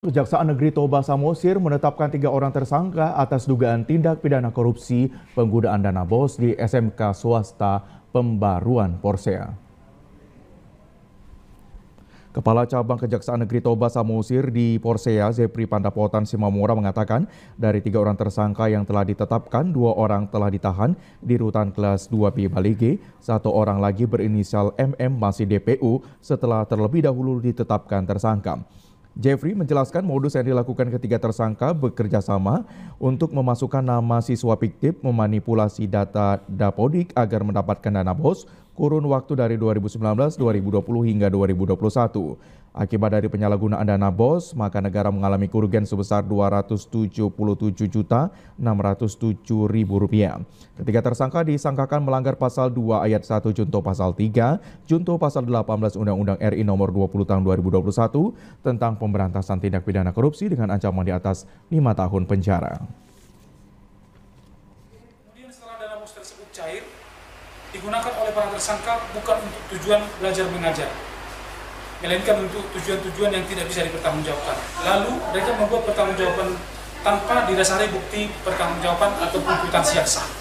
Kejaksaan Negeri Toba Samosir menetapkan tiga orang tersangka atas dugaan tindak pidana korupsi penggunaan dana bos di SMK swasta Pembaruan Porsea. Kepala Cabang Kejaksaan Negeri Toba Samosir di Porsea, Zepri Pandapotan Simamura mengatakan, dari tiga orang tersangka yang telah ditetapkan, dua orang telah ditahan di rutan kelas 2B G, satu orang lagi berinisial MM masih DPU setelah terlebih dahulu ditetapkan tersangka. Jeffrey menjelaskan modus yang dilakukan ketiga tersangka bekerja sama untuk memasukkan nama siswa fiktif memanipulasi data Dapodik agar mendapatkan dana bos kurun waktu dari 2019, 2020 hingga 2021. Akibat dari penyalahgunaan dana BOS, maka negara mengalami kerugian sebesar Rp277.607.000. ribu rupiah. Ketiga tersangka disangkakan melanggar pasal 2 ayat 1 junto pasal 3, junto pasal 18 Undang-Undang RI nomor 20 tahun 2021 tentang pemberantasan tindak pidana korupsi dengan ancaman di atas 5 tahun penjara. Kemudian setelah dana BOS tersebut cair, digunakan oleh para tersangka bukan untuk tujuan belajar mengajar, melainkan untuk tujuan-tujuan yang tidak bisa dipertanggungjawabkan. Lalu mereka membuat pertanggungjawaban tanpa didasari bukti pertanggungjawaban ataupun kuitansi yang sah.